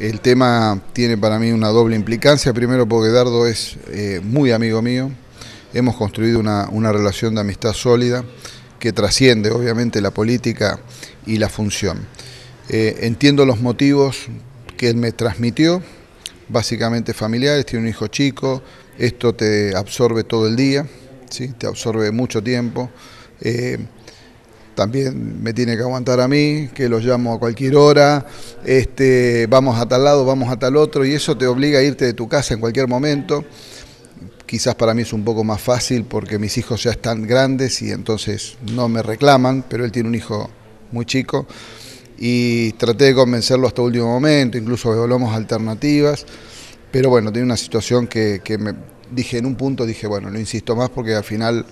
El tema tiene para mí una doble implicancia, primero porque Dardo es eh, muy amigo mío, hemos construido una, relación de amistad sólida que trasciende obviamente la política y la función. Eh, entiendo los motivos que él me transmitió, básicamente familiares, tiene un hijo chico, esto te absorbe todo el día, ¿sí? te absorbe mucho tiempo. Eh, también me tiene que aguantar a mí, que lo llamo a cualquier hora, este, vamos a tal lado, vamos a tal otro, y eso te obliga a irte de tu casa en cualquier momento. Quizás para mí es un poco más fácil porque mis hijos ya están grandes y entonces no me reclaman, pero él tiene un hijo muy chico y traté de convencerlo hasta último momento, incluso volvamos alternativas, pero bueno, tiene una situación que me, dije en un punto, dije, bueno, no insisto más porque al final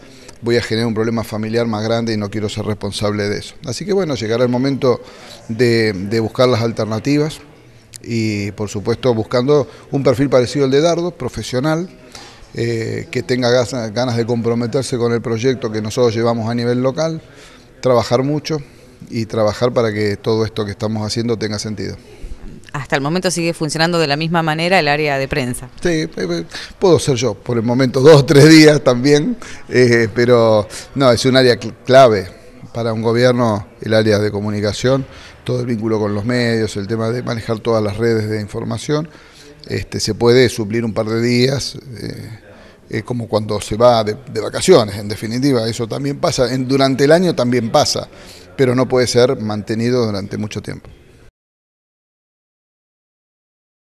voy a generar un problema familiar más grande y no quiero ser responsable de eso. Así que bueno, llegará el momento de, buscar las alternativas y por supuesto buscando un perfil parecido al de Dardo, profesional, eh, que tenga ganas de comprometerse con el proyecto que nosotros llevamos a nivel local, trabajar mucho y trabajar para que todo esto que estamos haciendo tenga sentido hasta el momento sigue funcionando de la misma manera el área de prensa. Sí, eh, eh, puedo ser yo por el momento dos o tres días también, eh, pero no, es un área clave para un gobierno, el área de comunicación, todo el vínculo con los medios, el tema de manejar todas las redes de información. Este, se puede suplir un par de días. es como cuando se va de, vacaciones, en definitiva, eso también pasa, durante el año también pasa, pero no puede ser mantenido durante mucho tiempo.